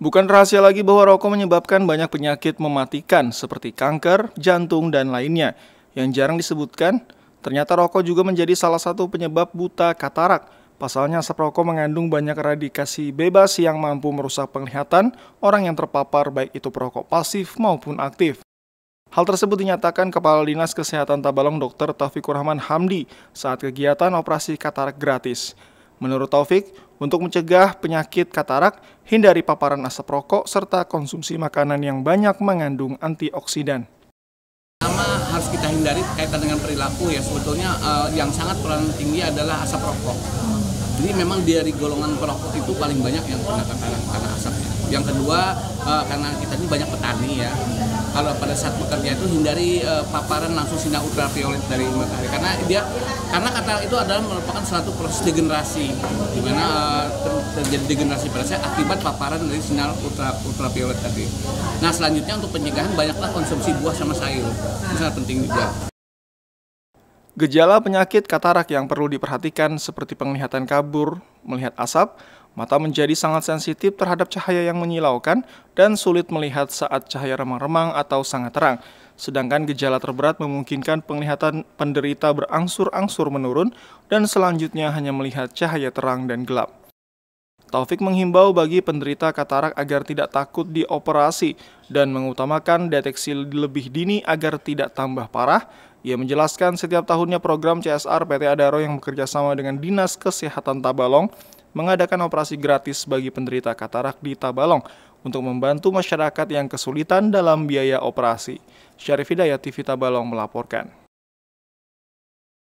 Bukan rahasia lagi bahwa rokok menyebabkan banyak penyakit mematikan seperti kanker, jantung, dan lainnya. Yang jarang disebutkan, ternyata rokok juga menjadi salah satu penyebab buta katarak. Pasalnya asap rokok mengandung banyak radikasi bebas yang mampu merusak penglihatan orang yang terpapar baik itu perokok pasif maupun aktif. Hal tersebut dinyatakan Kepala Dinas Kesehatan Tabalong Dr. Taufikur Rahman Hamdi saat kegiatan operasi katarak gratis. Menurut Taufik, untuk mencegah penyakit katarak, hindari paparan asap rokok serta konsumsi makanan yang banyak mengandung antioksidan. Pertama harus kita hindari kaitan dengan perilaku ya sebetulnya uh, yang sangat peran tinggi adalah asap rokok. Jadi memang dari golongan perokok itu paling banyak yang kena katarak karena asapnya yang kedua uh, karena kita ini banyak petani ya kalau pada saat bekerja itu hindari uh, paparan langsung sinar ultraviolet dari matahari karena dia karena kata itu adalah merupakan suatu proses degenerasi di mana uh, ter terjadi degenerasi pada saya akibat paparan dari sinar ultra ultraviolet tadi. Nah, selanjutnya untuk pencegahan banyaklah konsumsi buah sama sayur. Itu sangat penting juga. Gejala penyakit katarak yang perlu diperhatikan seperti penglihatan kabur, melihat asap, mata menjadi sangat sensitif terhadap cahaya yang menyilaukan, dan sulit melihat saat cahaya remang-remang atau sangat terang. Sedangkan gejala terberat memungkinkan penglihatan penderita berangsur-angsur menurun dan selanjutnya hanya melihat cahaya terang dan gelap. Taufik menghimbau bagi penderita katarak agar tidak takut dioperasi dan mengutamakan deteksi lebih dini agar tidak tambah parah ia menjelaskan setiap tahunnya program CSR PT Adaro yang bekerja sama dengan Dinas Kesehatan Tabalong mengadakan operasi gratis bagi penderita katarak di Tabalong untuk membantu masyarakat yang kesulitan dalam biaya operasi. Syarif Hidayat TV Tabalong melaporkan.